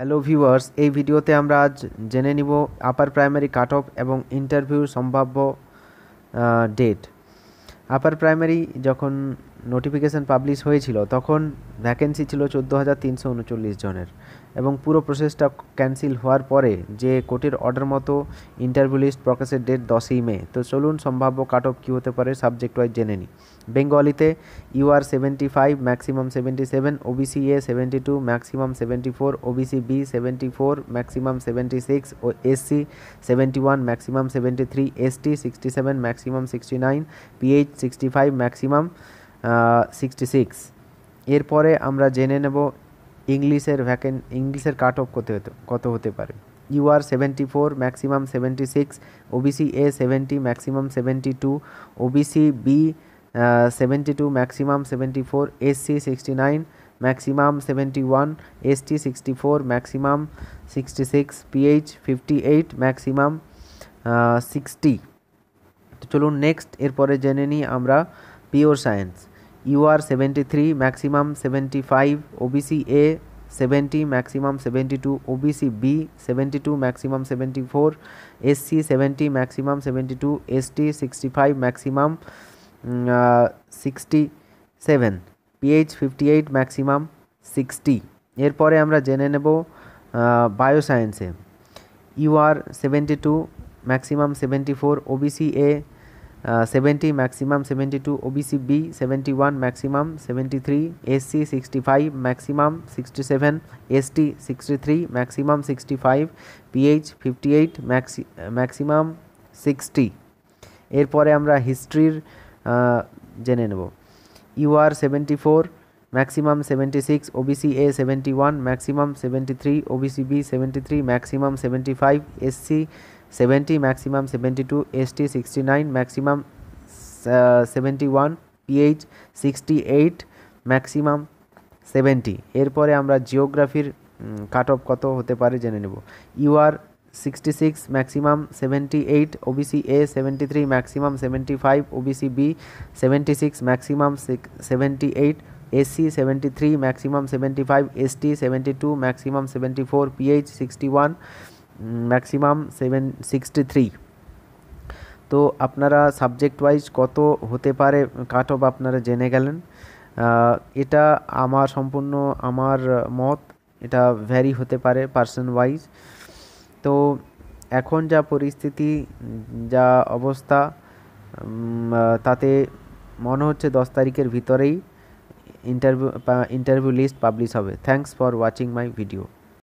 hello viewers এই ভিডিওতে আমরা আজ জেনে নিব আপার প্রাইমারি কাট অফ এবং ইন্টারভিউর সম্ভাব্য ডেট আপার প্রাইমারি যখন নোটিফিকেশান পাবলিশ হয়েছিল তখন ভ্যাকেন্সি ছিল চোদ্দো হাজার তিনশো উনচল্লিশ জনের এবং পুরো প্রসেসটা ক্যান্সেল হওয়ার পরে যে কোর্টের অর্ডার মতো ইন্টারভিউ লিস্ট প্রকাশের ডেট দশই মে তো চলুন সম্ভাব্য কাট অফ কী হতে পারে সাবজেক্ট ওয়াইজ জেনে নিই বেঙ্গলিতে UR seventy five maximum seventy seven OBC A seventy two maximum seventy four OBC B seventy four maximum seventy six ও SC seventy one maximum seventy three ST sixty seven maximum sixty nine PH sixty five maximum sixty six এরপরে আমরা জেনে নেব ইংলিশের ভ্যাকেন ইংলিশের cut off কত হতে কত হতে পারে U R seventy four maximum seventy six OBC A seventy maximum seventy two OBC B seventy two maximum seventy four SC sixty nine maximum seventy one ST sixty four maximum sixty six PH fifty eight maximum sixty তো চলুন next এরপরে জেনে নিই আমরা pure science UR seventy three maximum seventy five OBC A seventy maximum seventy two OBC B seventy two maximum seventy four SC seventy maximum seventy two ST sixty five maximum sixty seven PH fifty eight maximum sixty এরপরে আমরা জেনে নেব বায়োসায়েন্সে UR seventy two maximum seventy four OBC A seventy maximum seventy two OBC B seventy one maximum seventy three SC sixty five maximum sixty seven ST sixty three maximum sixty five PH fifty eight maxi maximum sixty এরপরে আমরা হিস্ট্রির জেনে নেব UR seventy four maximum seventy six OBC A seventy one maximum seventy three OBC B seventy three maximum seventy five SC seventy maximum seventy two ST sixty nine maximum seventy one PH sixty eight maximum seventy এরপরে আমরা জিওগ্রাফির cut off কত হতে পারে জেনে নেব UR sixty six maximum seventy eight OBC A seventy three maximum seventy five OBC B seventy six maximum seventy eight SC seventy three maximum seventy five ST seventy two maximum seventy four PH sixty one maximum seven sixty three তো আপনারা subject wise কত হতে পারে cut off আপনারা জেনে গেলেন এটা আমার সম্পূর্ণ আমার মত এটা ভ্যারি হতে পারে পার্সন ওয়াইজ তো এখন যা পরিস্থিতি যা অবস্থা তাতে মনে হচ্ছে দশ তারিখের ভিতরেই ইন্টারভিউ ইন্টারভিউ লিস্ট পাবলিশ হবে thanks for watching my video